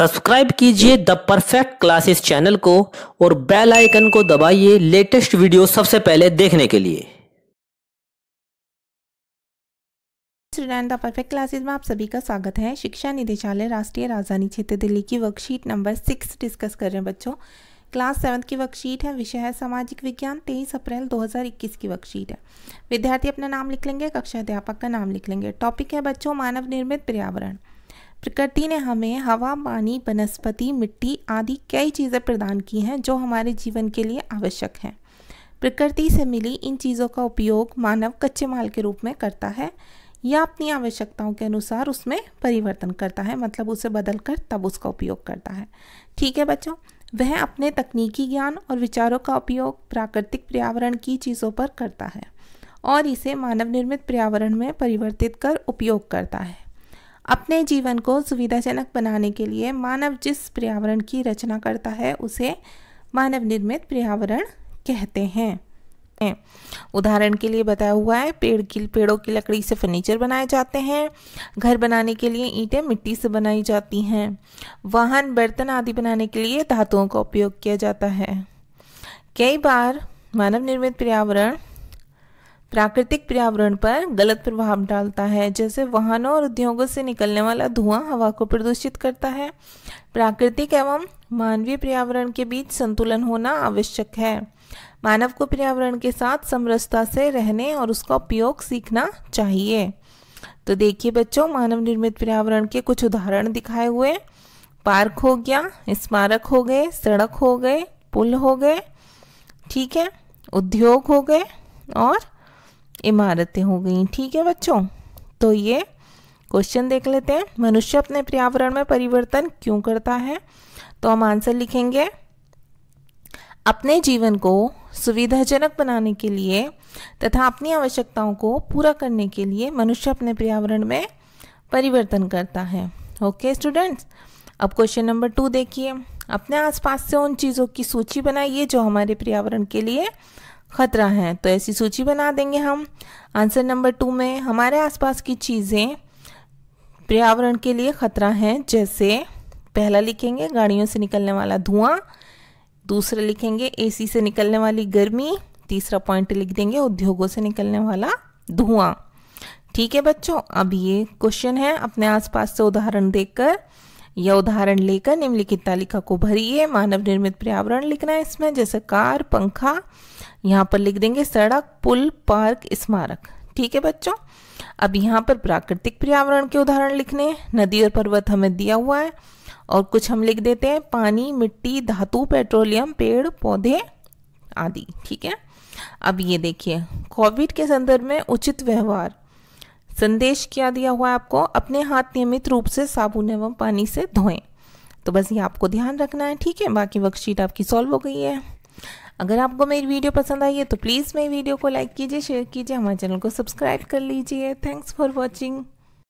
subscribe कीजिए the perfect classes channel को और बेल आइकन को दबाइए लेटेस्ट वीडियो सबसे पहले देखने के लिए स्टूडेंट द परफेक्ट क्लासेस में आप सभी का स्वागत है शिक्षा निदेशालय राष्ट्रीय राजधानी क्षेत्र दिल्ली की वर्कशीट नंबर सिक्स डिस्कस कर रहे हैं बच्चों क्लास सेवन्थ की वर्कशीट है विषय है सामाजिक विज्ञान तेईस अप्रैल 2021 की वर्कशीट है विद्यार्थी अपना नाम लिख लेंगे कक्षा अध्यापक का नाम लिख लेंगे टॉपिक है बच्चों मानव निर्मित पर्यावरण प्रकृति ने हमें हवा पानी वनस्पति मिट्टी आदि कई चीज़ें प्रदान की हैं जो हमारे जीवन के लिए आवश्यक हैं प्रकृति से मिली इन चीज़ों का उपयोग मानव कच्चे माल के रूप में करता है या अपनी आवश्यकताओं के अनुसार उसमें परिवर्तन करता है मतलब उसे बदल कर तब उसका उपयोग करता है ठीक है बच्चों वह अपने तकनीकी ज्ञान और विचारों का उपयोग प्राकृतिक पर्यावरण की चीज़ों पर करता है और इसे मानव निर्मित पर्यावरण में परिवर्तित कर उपयोग करता है अपने जीवन को सुविधाजनक बनाने के लिए मानव जिस पर्यावरण की रचना करता है उसे मानव निर्मित पर्यावरण कहते हैं उदाहरण के लिए बताया हुआ है पेड़ की पेड़ों की लकड़ी से फर्नीचर बनाए जाते हैं घर बनाने के लिए ईंटें मिट्टी से बनाई जाती हैं वाहन बर्तन आदि बनाने के लिए धातुओं का उपयोग किया जाता है कई बार मानव निर्मित पर्यावरण प्राकृतिक पर्यावरण पर गलत प्रभाव डालता है जैसे वाहनों और उद्योगों से निकलने वाला धुआं हवा को प्रदूषित करता है प्राकृतिक एवं मानवीय पर्यावरण के बीच संतुलन होना आवश्यक है मानव को पर्यावरण के साथ समरसता से रहने और उसका उपयोग सीखना चाहिए तो देखिए बच्चों मानव निर्मित पर्यावरण के कुछ उदाहरण दिखाए हुए पार्क हो गया स्मारक हो गए सड़क हो गए पुल हो गए ठीक है उद्योग हो गए और इमारतें हो गई ठीक है बच्चों तो ये क्वेश्चन देख लेते हैं मनुष्य अपने पर्यावरण में परिवर्तन क्यों करता है तो हम आंसर लिखेंगे अपने जीवन को सुविधाजनक बनाने के लिए तथा अपनी आवश्यकताओं को पूरा करने के लिए मनुष्य अपने पर्यावरण में परिवर्तन करता है ओके स्टूडेंट्स अब क्वेश्चन नंबर टू देखिए अपने आसपास से उन चीज़ों की सूची बनाइए जो हमारे पर्यावरण के लिए ख़तरा है तो ऐसी सूची बना देंगे हम आंसर नंबर टू में हमारे आसपास की चीज़ें पर्यावरण के लिए ख़तरा हैं जैसे पहला लिखेंगे गाड़ियों से निकलने वाला धुआं दूसरा लिखेंगे एसी से निकलने वाली गर्मी तीसरा पॉइंट लिख देंगे उद्योगों से निकलने वाला धुआं ठीक है बच्चों अब ये क्वेश्चन है अपने आसपास से उदाहरण देखकर यह उदाहरण लेकर निम्नलिखित तालिका को भरिए मानव निर्मित पर्यावरण लिखना है इसमें जैसे कार पंखा यहाँ पर लिख देंगे सड़क पुल पार्क स्मारक ठीक है बच्चों अब यहाँ पर प्राकृतिक पर्यावरण के उदाहरण लिखने हैं नदी और पर्वत हमें दिया हुआ है और कुछ हम लिख देते हैं पानी मिट्टी धातु पेट्रोलियम पेड़ पौधे आदि ठीक है अब ये देखिए कोविड के संदर्भ में उचित व्यवहार संदेश क्या दिया हुआ है आपको अपने हाथ नियमित रूप से साबुन एवं पानी से धोएं तो बस ये आपको ध्यान रखना है ठीक है बाकी वर्कशीट आपकी सॉल्व हो गई है अगर आपको मेरी वीडियो पसंद आई है तो प्लीज़ मेरी वीडियो को लाइक कीजिए शेयर कीजिए हमारे चैनल को सब्सक्राइब कर लीजिए थैंक्स फॉर वॉचिंग